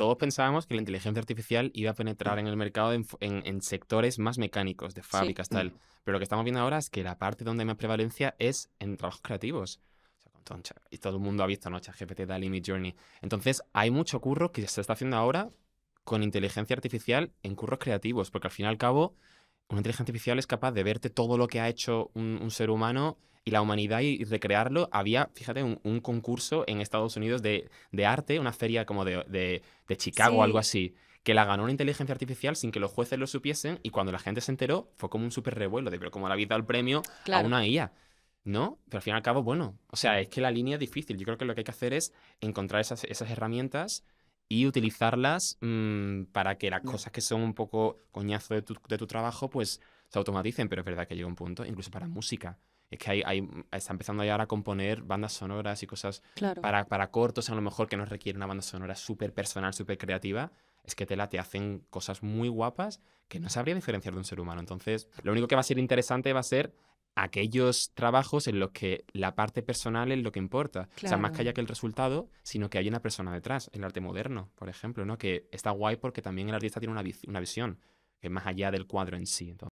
todos pensábamos que la inteligencia artificial iba a penetrar mm. en el mercado en, sectores más mecánicos, de fábricas, mm. tal. Pero lo que estamos viendo ahora es que la parte donde hay más prevalencia es en trabajos creativos. y todo el mundo ha visto, ¿no? GPT, Dali, Journey. Entonces, hay mucho curro que se está haciendo ahora con inteligencia artificial en curros creativos, porque al fin y al cabo, una inteligencia artificial es capaz de verte todo lo que ha hecho un ser humano la humanidad y recrearlo. Había, fíjate, un, concurso en Estados Unidos de, arte, una feria como de, Chicago o algo así, que la ganó una inteligencia artificial sin que los jueces lo supiesen y cuando la gente se enteró fue como un súper revuelo de, pero como la habéis dado el premio a una IA. ¿no? Pero al fin y al cabo, bueno, o sea, mm. es que la línea es difícil. Yo creo que lo que hay que hacer es encontrar esas, herramientas y utilizarlas mm, para que las mm. cosas que son un poco coñazo de tu, de tu, trabajo, pues se automaticen. Pero es verdad que llega un punto, incluso para música es que mm, está empezando ya ahora a componer bandas sonoras y cosas para, para cortos, a lo mejor que no requiere una banda sonora súper personal, súper creativa. Es que Tela te hacen cosas muy guapas que no sabría diferenciar de un ser humano. Entonces, lo único que va a ser interesante va a ser aquellos trabajos en los que la parte personal es lo que importa. O sea, más que haya que el resultado, sino que hay una persona detrás, el arte moderno, por ejemplo, ¿no? Que está guay porque también el artista tiene una, una visión, que es más allá del cuadro en sí.